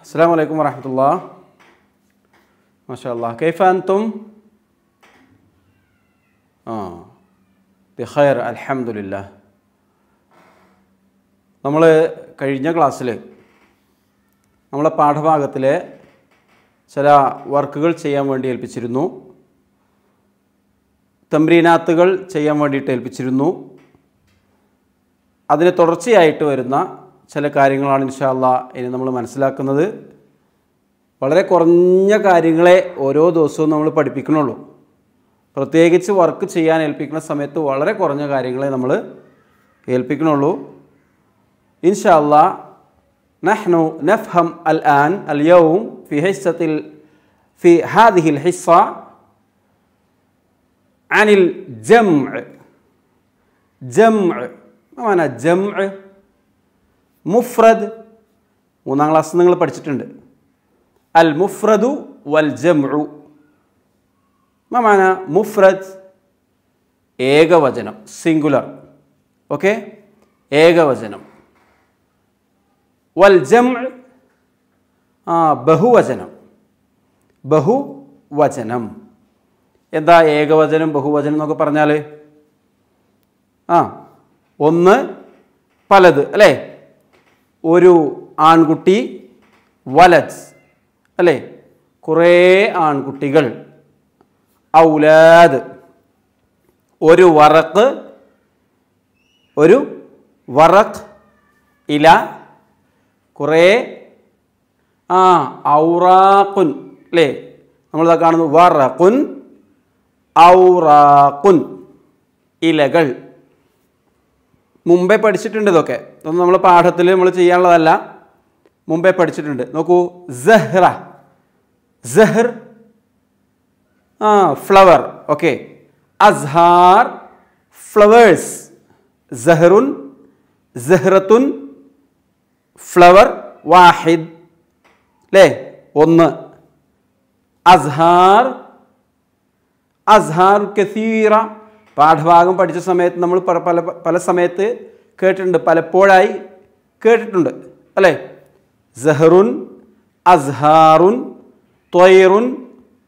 السلام عليكم ورحمة الله ما شاء الله كيف أنتم؟ آه بخير الحمد لله നമ്മൾ കഴിഞ്ഞ ക്ലാസ്സിൽ നമ്മളെ പാഠഭാഗത്തിലെ ചില വർക്കുകൾ ചെയ്യാൻ വേണ്ടി ഏൽപ്പിച്ചിരുന്നു തമ്പ്രീനാത്തുകൾ ചെയ്യാൻ വേണ്ടിയിട്ട് ഏൽപ്പിച്ചിരുന്നു അതിന് തുടർച്ചയായിട്ട് വരുന്ന ചില കാര്യങ്ങളാണ് ഇൻഷാല്ല ഇനി നമ്മൾ മനസ്സിലാക്കുന്നത് വളരെ കുറഞ്ഞ കാര്യങ്ങളെ ഓരോ ദിവസവും നമ്മൾ പഠിപ്പിക്കണുള്ളൂ പ്രത്യേകിച്ച് വർക്ക് ചെയ്യാൻ ഏൽപ്പിക്കുന്ന സമയത്ത് വളരെ കുറഞ്ഞ കാര്യങ്ങളെ നമ്മൾ ഏൽപ്പിക്കണുള്ളൂ ഇൻഷാല്ല നഹ്നു നഫ്ഹം അൽ ആൻ അൽ യൗം ഫി ഹിസ്സത്തിൽ ഫി ഹാദിഹിൽ ഹിസ്സ അനിൽ ജം ജം ജം മുഫ്രദ് മൂന്നാം ക്ലാസ് നിങ്ങൾ പഠിച്ചിട്ടുണ്ട് അൽ മുഫ്രദു വൽ ജംഉ മമാന മുഫ്രദ് ഏകവചനം സിംഗുലർ ഓക്കെ ഏകവചനം വൽ ജം ബഹുവചനം ബഹുവചനം എന്താ ഏകവചനം ബഹുവചനം എന്നൊക്കെ പറഞ്ഞാൽ ആ ഒന്ന് പലത് അല്ലേ ഒരു ആൺകുട്ടി വലജ് അല്ലേ കുറേ ആൺകുട്ടികൾ ഔലാദ് ഒരു വറക്ക് ഒരു വറക്ക് ഇല കുറേ ആ ഔറാഖുൻ അല്ലേ നമ്മളിതാ കാണുന്നു വറഖുൻ ഔറാഖുൻ ഇലകൾ മുമ്പേ പഠിച്ചിട്ടുണ്ട് ഇതൊക്കെ ഇതൊന്നും നമ്മൾ പാഠത്തിൽ നമ്മൾ ചെയ്യാനുള്ളതല്ല മുമ്പേ പഠിച്ചിട്ടുണ്ട് നോക്കൂ ജഹ്റ ജഹർ ആ ഫ്ലവർ ഓക്കെ അസ്ഹാർ ഫ്ലവേഴ്സ് ജഹറുൻ ജഹ്റത്തുൻ ഫ്ലവർ വാഹിദ് അല്ലേ ഒന്ന് അസ്ഹാർ അസ്ഹാർ കസീറ പാഠഭാഗം പഠിച്ച സമയത്ത് നമ്മൾ പല പല സമയത്ത് കേട്ടിട്ടുണ്ട് പലപ്പോഴായി കേട്ടിട്ടുണ്ട് അല്ലേ ജഹറുൻ അസ്ഹാറുൻ ത്വയറുൻ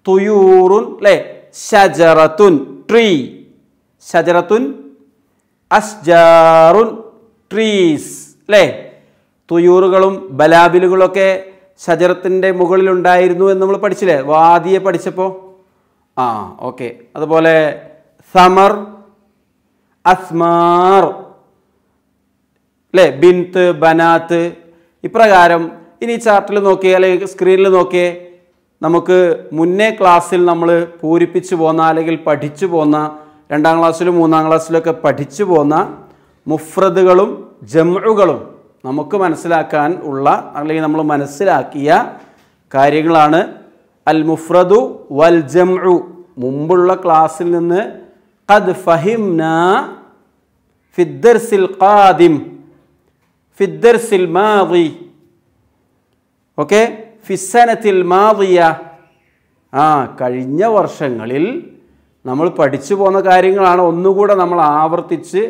തുയൂറുൻ അല്ലേ ഷജറത്തുൻ ട്രീ ഷജറത്തുൻ അസ്ജാറുൻ ട്രീസ് അല്ലേ തുയൂറുകളും ബലാബിലുകളൊക്കെ ഷജറത്തിൻ്റെ മുകളിലുണ്ടായിരുന്നു എന്ന് നമ്മൾ പഠിച്ചില്ലേ വാദിയെ പഠിച്ചപ്പോൾ ആ ഓക്കെ അതുപോലെ സമർ അസ്മാർ അല്ലേ ബിന്ത് ബനാത്ത് ഇപ്രകാരം ഇനി ചാർട്ടിൽ നോക്കിയേ അല്ലെങ്കിൽ സ്ക്രീനിൽ നോക്കിയേ നമുക്ക് മുന്നേ ക്ലാസ്സിൽ നമ്മൾ പൂരിപ്പിച്ചു പോന്ന അല്ലെങ്കിൽ പഠിച്ചു പോന്ന രണ്ടാം ക്ലാസ്സിലും മൂന്നാം ക്ലാസ്സിലൊക്കെ പഠിച്ചു പോന്ന മുഫ്രദുകളും ജമുകളും നമുക്ക് മനസ്സിലാക്കാൻ ഉള്ള അല്ലെങ്കിൽ നമ്മൾ മനസ്സിലാക്കിയ കാര്യങ്ങളാണ് അൽ മുഫ്രദു വൽ ജംഉ മുമ്പുള്ള ക്ലാസ്സിൽ നിന്ന് قد فهمنا في الدرس القادم في الدرس الماضي ഓക്കെ ഫിസനത്തിൽ മാതിയ ആ കഴിഞ്ഞ വർഷങ്ങളിൽ നമ്മൾ പഠിച്ചു പോകുന്ന കാര്യങ്ങളാണ് ഒന്നുകൂടെ നമ്മൾ ആവർത്തിച്ച്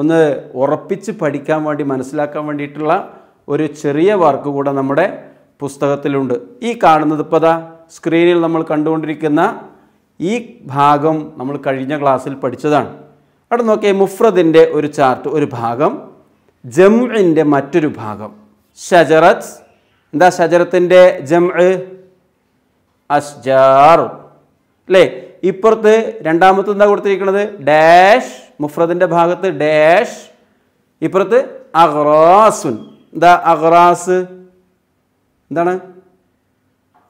ഒന്ന് ഉറപ്പിച്ച് പഠിക്കാൻ വേണ്ടി മനസ്സിലാക്കാൻ വേണ്ടിയിട്ടുള്ള ഒരു ചെറിയ വർക്ക് കൂടെ നമ്മുടെ പുസ്തകത്തിലുണ്ട് ഈ കാണുന്നത് ഇപ്പോൾ സ്ക്രീനിൽ നമ്മൾ കണ്ടുകൊണ്ടിരിക്കുന്ന ഈ ഭാഗം നമ്മൾ കഴിഞ്ഞ ക്ലാസ്സിൽ പഠിച്ചതാണ് അവിടെ നോക്കിയാൽ മുഫ്രദിൻ്റെ ഒരു ചാർട്ട് ഒരു ഭാഗം ജംഇൻ്റെ മറ്റൊരു ഭാഗം ഷജറത് എന്താ ഷജറത്തിൻ്റെ ജം അസ്ജാർ അല്ലേ ഇപ്പുറത്ത് രണ്ടാമത്തെ എന്താ കൊടുത്തിരിക്കുന്നത് ഡാഷ് മുഫ്രദിൻ്റെ ഭാഗത്ത് ഡാഷ് ഇപ്പുറത്ത് അഹ്റാസുൻ എന്താ അഹ്റാസ് എന്താണ്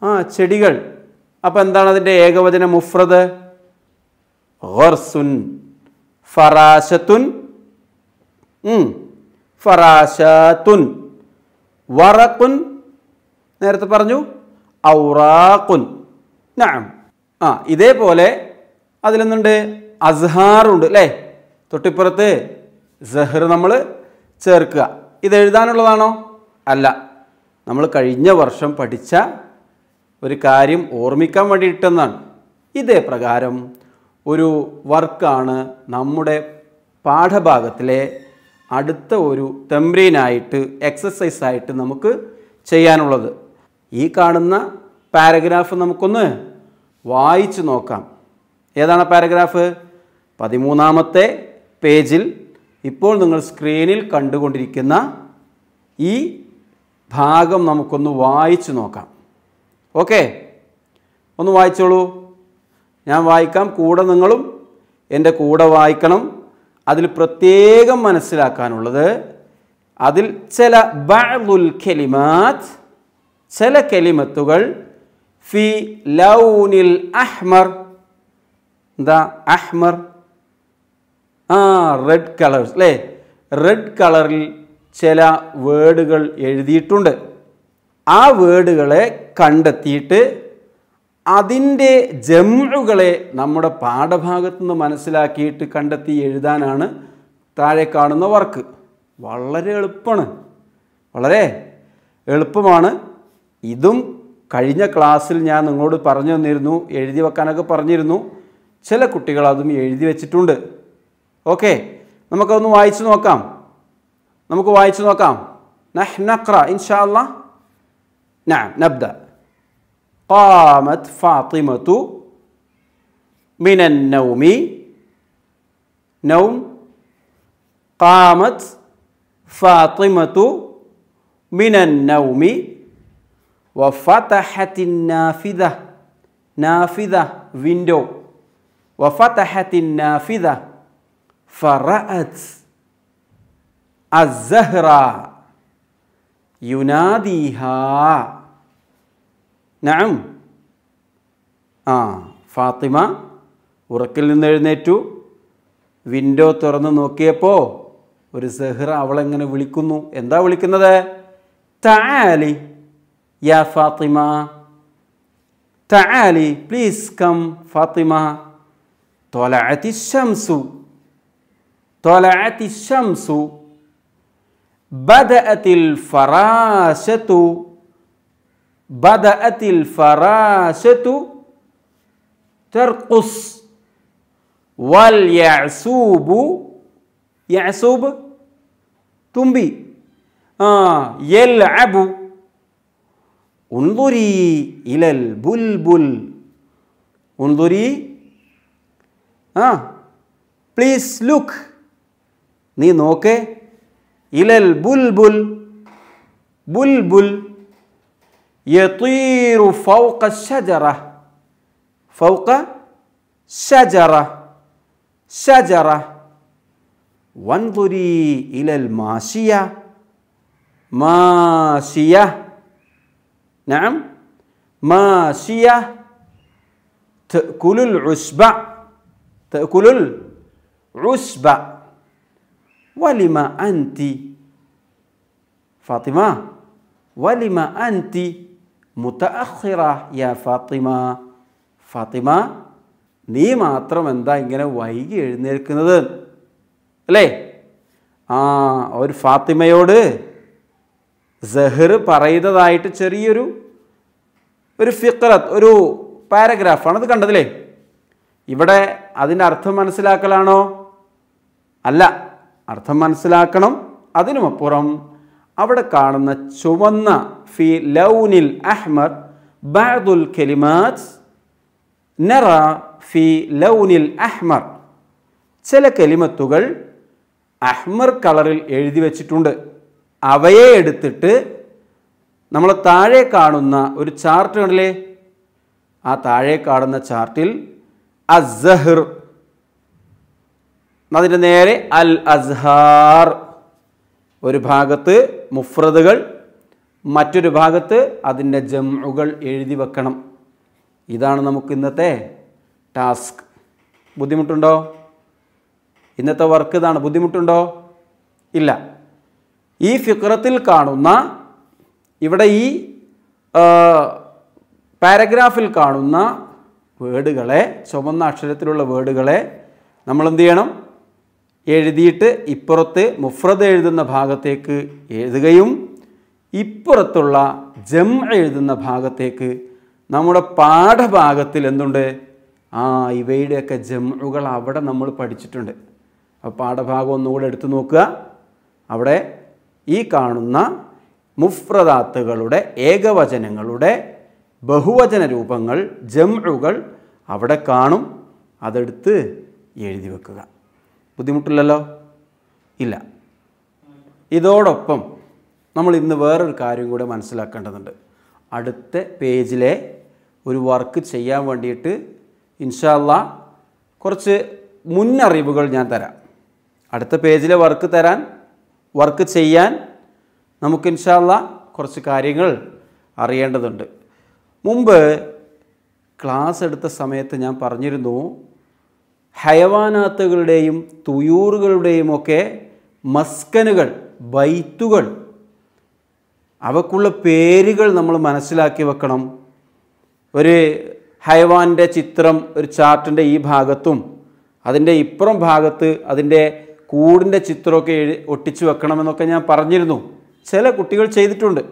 ആ ചെടികൾ അപ്പോൾ എന്താണ് അതിൻ്റെ ഏകവചന മുഫ്രദ് ഖർസുൻ ഫറാശത്തുൻ ഫറാശത്തുൻ വറക്കുൻ നേരത്തെ പറഞ്ഞു ഔറാഖുൻ ആ ഇതേപോലെ അതിലൊന്നുണ്ട് അസ്ഹാറുണ്ട് അല്ലേ തൊട്ടിപ്പുറത്ത് സഹർ നമ്മൾ ചേർക്കുക ഇത് എഴുതാനുള്ളതാണോ അല്ല നമ്മൾ കഴിഞ്ഞ വർഷം പഠിച്ച ഒരു കാര്യം ഓർമ്മിക്കാൻ വേണ്ടിയിട്ടെന്നാണ് ഇതേ പ്രകാരം ഒരു വർക്കാണ് നമ്മുടെ പാഠഭാഗത്തിലെ അടുത്ത ഒരു തെമ്പ്രീനായിട്ട് ആയിട്ട് നമുക്ക് ചെയ്യാനുള്ളത് ഈ കാണുന്ന പാരഗ്രാഫ് നമുക്കൊന്ന് വായിച്ചു നോക്കാം ഏതാണ് പാരഗ്രാഫ് പതിമൂന്നാമത്തെ പേജിൽ ഇപ്പോൾ നിങ്ങൾ സ്ക്രീനിൽ കണ്ടുകൊണ്ടിരിക്കുന്ന ഈ ഭാഗം നമുക്കൊന്ന് വായിച്ചു നോക്കാം ഓക്കെ ഒന്ന് വായിച്ചോളൂ ഞാൻ വായിക്കാം കൂടെ നിങ്ങളും എൻ്റെ കൂടെ വായിക്കണം അതിൽ പ്രത്യേകം മനസ്സിലാക്കാനുള്ളത് അതിൽ ചില ബാഗുൽ കെലിമാത്ത് ചില കെലിമത്തുകൾ ഫി ലൗനിൽ അഹ്മർ എന്താ അഹ്മർ ആ റെഡ് കളേഴ്സ് അല്ലേ റെഡ് കളറിൽ ചില വേർഡുകൾ എഴുതിയിട്ടുണ്ട് ആ വേർഡുകളെ കണ്ടെത്തിയിട്ട് അതിൻ്റെ ജമ്മുകളെ നമ്മുടെ പാഠഭാഗത്തു നിന്ന് മനസ്സിലാക്കിയിട്ട് കണ്ടെത്തി എഴുതാനാണ് താഴെ കാണുന്ന വർക്ക് വളരെ എളുപ്പമാണ് വളരെ എളുപ്പമാണ് ഇതും കഴിഞ്ഞ ക്ലാസ്സിൽ ഞാൻ നിങ്ങളോട് പറഞ്ഞു തന്നിരുന്നു എഴുതി വെക്കാനൊക്കെ പറഞ്ഞിരുന്നു ചില കുട്ടികൾ അതും എഴുതി വെച്ചിട്ടുണ്ട് ഓക്കെ നമുക്കതൊന്ന് വായിച്ചു നോക്കാം നമുക്ക് വായിച്ചു നോക്കാം നഹ്നക്ര ഇൻഷാ അള്ളാഹ് نعم نبدأ قامت فاطمة من النوم نوم قامت فاطمة من النوم وفتحت النافذة نافذة window وفتحت النافذة فرأت الزهرة يناديها നഅം ആ ഫാത്തിമ ഉറക്കിൽ നിന്ന് എഴുന്നേറ്റു വിൻഡോ തുറന്ന് നോക്കിയപ്പോൾ ഒരു സെഹ്റ അവളെങ്ങനെ വിളിക്കുന്നു എന്താ വിളിക്കുന്നത് താലി യാ ഫാത്തിമ താലി പ്ലീസ് കം ഫാത്തിമ തൊലാത്തി ഷംസു തൊലാത്തി ഷംസു ബദഅത്തിൽ ഫറാശത്തു Bada'atil farasatu tarqus wal ya'subu ya'sub tumbi ah yal'abu انظري إلى البلبل انظري آه please look നീ നോക്ക് ഇലൽ ബുൽബുൽ ബുൽബുൽ يطير فوق الشجرة فوق شجرة شجرة وانظري إلى الماشية ماشية نعم ماشية تأكل العشب تأكل العشب ولما أنت فاطمة ولما أنت മുത്തഅഖിറ യാ ഫാത്തിമ ഫാത്തിമ നീ മാത്രം എന്താ ഇങ്ങനെ വൈകി എഴുന്നേൽക്കുന്നത് അല്ലേ ആ ഒരു ഫാത്തിമയോട് ജഹർ പറയുന്നതായിട്ട് ചെറിയൊരു ഒരു ഫിക്രത്ത് ഒരു പാരഗ്രാഫാണ് അത് കണ്ടതില്ലേ ഇവിടെ അതിൻ്റെ അർത്ഥം മനസ്സിലാക്കലാണോ അല്ല അർത്ഥം മനസ്സിലാക്കണം അതിനുമപ്പുറം അവിടെ കാണുന്ന ചുവന്ന ഫി ലൗനിൽ അഹ്മർ ബാദുൽ കെലിമാസ് നറ ഫി ലൗനിൽ അഹ്മർ ചില കെലിമത്തുകൾ അഹ്മർ കളറിൽ എഴുതി വച്ചിട്ടുണ്ട് അവയെ എടുത്തിട്ട് നമ്മൾ താഴെ കാണുന്ന ഒരു ചാർട്ട് കണ്ടില്ലേ ആ താഴെ കാണുന്ന ചാർട്ടിൽ അസഹർ അതിൻ്റെ നേരെ അൽ അസ്ഹാർ ഒരു ഭാഗത്ത് മുഫ്രദുകൾ മറ്റൊരു ഭാഗത്ത് അതിൻ്റെ ജമ്മുകൾ എഴുതി വെക്കണം ഇതാണ് നമുക്ക് ഇന്നത്തെ ടാസ്ക് ബുദ്ധിമുട്ടുണ്ടോ ഇന്നത്തെ വർക്ക് ഇതാണ് ബുദ്ധിമുട്ടുണ്ടോ ഇല്ല ഈ ഫിക്രത്തിൽ കാണുന്ന ഇവിടെ ഈ പാരഗ്രാഫിൽ കാണുന്ന വേർഡുകളെ ചുമന്ന അക്ഷരത്തിലുള്ള വേർഡുകളെ നമ്മൾ എന്ത് ചെയ്യണം എഴുതിയിട്ട് ഇപ്പുറത്തെ മുഫ്രദ് എഴുതുന്ന ഭാഗത്തേക്ക് എഴുതുകയും ഇപ്പുറത്തുള്ള ജം എഴുതുന്ന ഭാഗത്തേക്ക് നമ്മുടെ പാഠഭാഗത്തിൽ എന്തുണ്ട് ആ ഇവയുടെയൊക്കെ ജമ്മുകൾ അവിടെ നമ്മൾ പഠിച്ചിട്ടുണ്ട് അപ്പോൾ പാഠഭാഗം ഒന്നുകൂടെ എടുത്തു നോക്കുക അവിടെ ഈ കാണുന്ന മുഫ്രദാത്തുകളുടെ ഏകവചനങ്ങളുടെ ബഹുവചന രൂപങ്ങൾ ജമ്മുകൾ അവിടെ കാണും അതെടുത്ത് എഴുതി വെക്കുക ബുദ്ധിമുട്ടില്ലല്ലോ ഇല്ല ഇതോടൊപ്പം നമ്മൾ ഇന്ന് വേറൊരു കാര്യം കൂടെ മനസ്സിലാക്കേണ്ടതുണ്ട് അടുത്ത പേജിലെ ഒരു വർക്ക് ചെയ്യാൻ വേണ്ടിയിട്ട് ഇൻഷാല്ല കുറച്ച് മുന്നറിവുകൾ ഞാൻ തരാം അടുത്ത പേജിലെ വർക്ക് തരാൻ വർക്ക് ചെയ്യാൻ നമുക്ക് ഇൻഷാല്ല കുറച്ച് കാര്യങ്ങൾ അറിയേണ്ടതുണ്ട് മുമ്പ് ക്ലാസ് എടുത്ത സമയത്ത് ഞാൻ പറഞ്ഞിരുന്നു ഹയവാനാത്തുകളുടെയും ഒക്കെ മസ്കനുകൾ ബൈത്തുകൾ അവക്കുള്ള പേരുകൾ നമ്മൾ മനസ്സിലാക്കി വെക്കണം ഒരു ഹയവാൻ്റെ ചിത്രം ഒരു ചാർട്ടിൻ്റെ ഈ ഭാഗത്തും അതിൻ്റെ ഇപ്പുറം ഭാഗത്ത് അതിൻ്റെ കൂടിൻ്റെ ചിത്രമൊക്കെ ഒട്ടിച്ചു വെക്കണമെന്നൊക്കെ ഞാൻ പറഞ്ഞിരുന്നു ചില കുട്ടികൾ ചെയ്തിട്ടുണ്ട്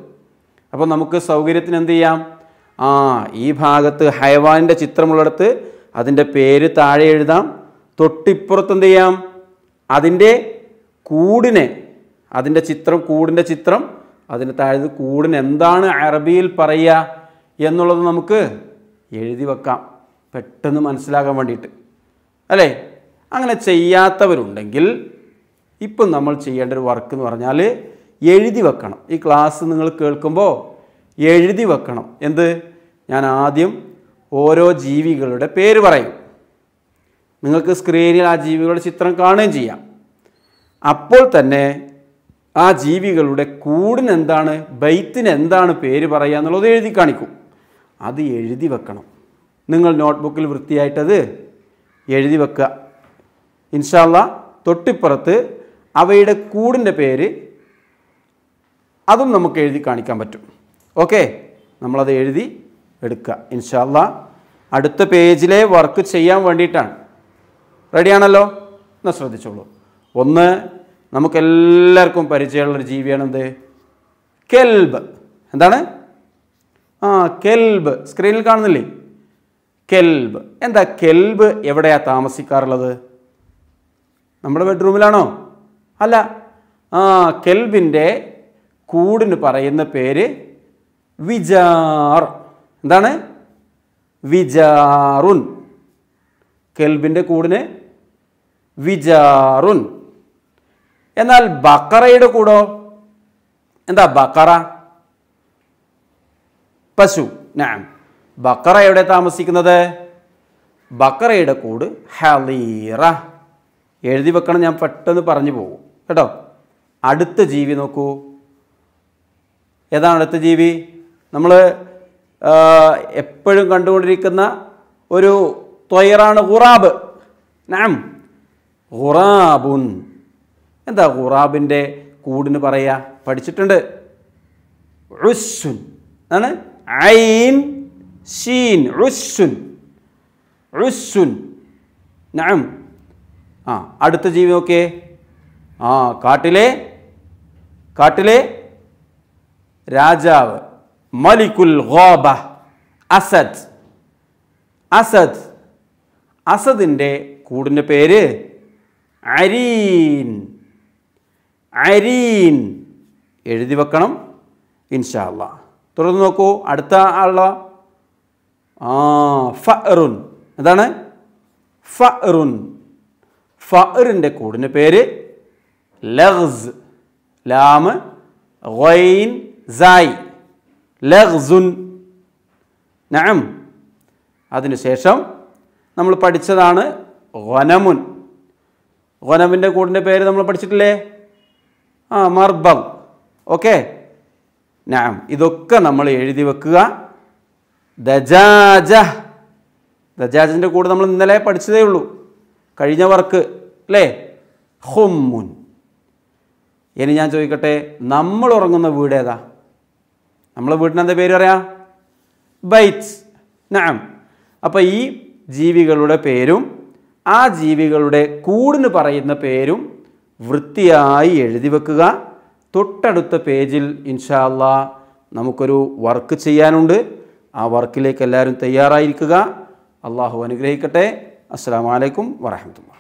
അപ്പോൾ നമുക്ക് സൗകര്യത്തിന് എന്ത് ചെയ്യാം ആ ഈ ഭാഗത്ത് ഹയവാനിൻ്റെ ചിത്രമുള്ളിടത്ത് അതിൻ്റെ പേര് താഴെ എഴുതാം തൊട്ടിപ്പുറത്ത് എന്ത് ചെയ്യാം അതിൻ്റെ കൂടിനെ അതിൻ്റെ ചിത്രം കൂടിൻ്റെ ചിത്രം അതിന് താഴെ കൂടിന് എന്താണ് അറബിയിൽ പറയുക എന്നുള്ളത് നമുക്ക് എഴുതി വെക്കാം പെട്ടെന്ന് മനസ്സിലാക്കാൻ വേണ്ടിയിട്ട് അല്ലേ അങ്ങനെ ചെയ്യാത്തവരുണ്ടെങ്കിൽ ഇപ്പം നമ്മൾ ചെയ്യേണ്ട ഒരു വർക്ക് എന്ന് പറഞ്ഞാൽ എഴുതി വെക്കണം ഈ ക്ലാസ് നിങ്ങൾ കേൾക്കുമ്പോൾ എഴുതി വെക്കണം എന്ത് ഞാൻ ആദ്യം ഓരോ ജീവികളുടെ പേര് പറയും നിങ്ങൾക്ക് സ്ക്രീനിൽ ആ ജീവികളുടെ ചിത്രം കാണുകയും ചെയ്യാം അപ്പോൾ തന്നെ ആ ജീവികളുടെ കൂടിന് എന്താണ് ബൈത്തിന് എന്താണ് പേര് പറയുക എന്നുള്ളത് എഴുതി കാണിക്കും അത് എഴുതി വെക്കണം നിങ്ങൾ നോട്ട്ബുക്കിൽ വൃത്തിയായിട്ടത് എഴുതി വെക്കുക ഇൻഷാല്ല തൊട്ടിപ്പുറത്ത് അവയുടെ കൂടിൻ്റെ പേര് അതും നമുക്ക് എഴുതി കാണിക്കാൻ പറ്റും ഓക്കെ നമ്മളത് എഴുതി എടുക്കുക ഇൻഷാല്ല അടുത്ത പേജിലെ വർക്ക് ചെയ്യാൻ വേണ്ടിയിട്ടാണ് റെഡിയാണല്ലോ എന്നാൽ ശ്രദ്ധിച്ചോളൂ ഒന്ന് നമുക്കെല്ലാവർക്കും പരിചയമുള്ളൊരു ജീവിയാണ് എന്ത് കെൽബ് എന്താണ് ആ കെൽബ് സ്ക്രീനിൽ കാണുന്നില്ലേ കെൽബ് എന്താ കെൽബ് എവിടെയാണ് താമസിക്കാറുള്ളത് നമ്മുടെ ബെഡ്റൂമിലാണോ അല്ല ആ കെൽബിൻ്റെ കൂടിന് പറയുന്ന പേര് വിജാർ എന്താണ് വിജാറുൻ കെൽബിൻ്റെ കൂടിന് വിജാറുൻ എന്നാൽ ബക്കറയുടെ കൂടോ എന്താ ബക്കറ പശു ഞാൻ ബക്കറ എവിടെ താമസിക്കുന്നത് ബക്കറയുടെ കൂട് ഹലീറ എഴുതി വെക്കണം ഞാൻ പെട്ടെന്ന് പറഞ്ഞു പോകും കേട്ടോ അടുത്ത ജീവി നോക്കൂ ഏതാണ് അടുത്ത ജീവി നമ്മൾ എപ്പോഴും കണ്ടുകൊണ്ടിരിക്കുന്ന ഒരു ത്വയറാണ് ഖുറാബ് നാം ഖുറാബുൻ എന്താ ഖുറാബിൻ്റെ കൂടിന് പറയുക പഠിച്ചിട്ടുണ്ട് ഋസ്സുൻ ആണ് ഐൻ ഷീൻ ഋസ്സുൻ ഋസ്സുൻ നാം ആ അടുത്ത ജീവി ആ കാട്ടിലെ കാട്ടിലെ രാജാവ് മലിക്കുൽ ഗോബ അസദ് അസദ് അസദിൻ്റെ കൂടിൻ്റെ പേര് അരീൻ അരീൻ എഴുതി വെക്കണം ഇൻഷാല്ല തുടർന്ന് നോക്കൂ അടുത്ത ആളുള്ള ആ ഫറുൻ എന്താണ് ഫറുൻ ഫറിൻ്റെ കൂടിൻ്റെ പേര് ലഹ്സ് ലാമ് ഗൈൻ സായി ലഹ്സുൻ നഅം അതിനുശേഷം നമ്മൾ പഠിച്ചതാണ് ഗനമുൻ ഗനമിൻ്റെ കൂടിൻ്റെ പേര് നമ്മൾ പഠിച്ചിട്ടില്ലേ ആ മർബം ഓക്കെ നാം ഇതൊക്കെ നമ്മൾ എഴുതി വെക്കുക ദജാജ ദജാജിൻ്റെ കൂടെ നമ്മൾ ഇന്നലെ പഠിച്ചതേ ഉള്ളൂ കഴിഞ്ഞ വർക്ക് അല്ലേ ഹുമ്മുൻ ഇനി ഞാൻ ചോദിക്കട്ടെ നമ്മൾ ഉറങ്ങുന്ന വീട് ഏതാ നമ്മളെ വീട്ടിനെന്താ പേര് പറയാ ബൈറ്റ്സ് നാം അപ്പോൾ ഈ ജീവികളുടെ പേരും ആ ജീവികളുടെ കൂടിന് പറയുന്ന പേരും വൃത്തിയായി എഴുതി വെക്കുക തൊട്ടടുത്ത പേജിൽ ഇൻഷാല്ല നമുക്കൊരു വർക്ക് ചെയ്യാനുണ്ട് ആ വർക്കിലേക്ക് എല്ലാവരും തയ്യാറായിരിക്കുക അള്ളാഹു അനുഗ്രഹിക്കട്ടെ അസ്സാം വലൈക്കും വരഹമത്തുള്ള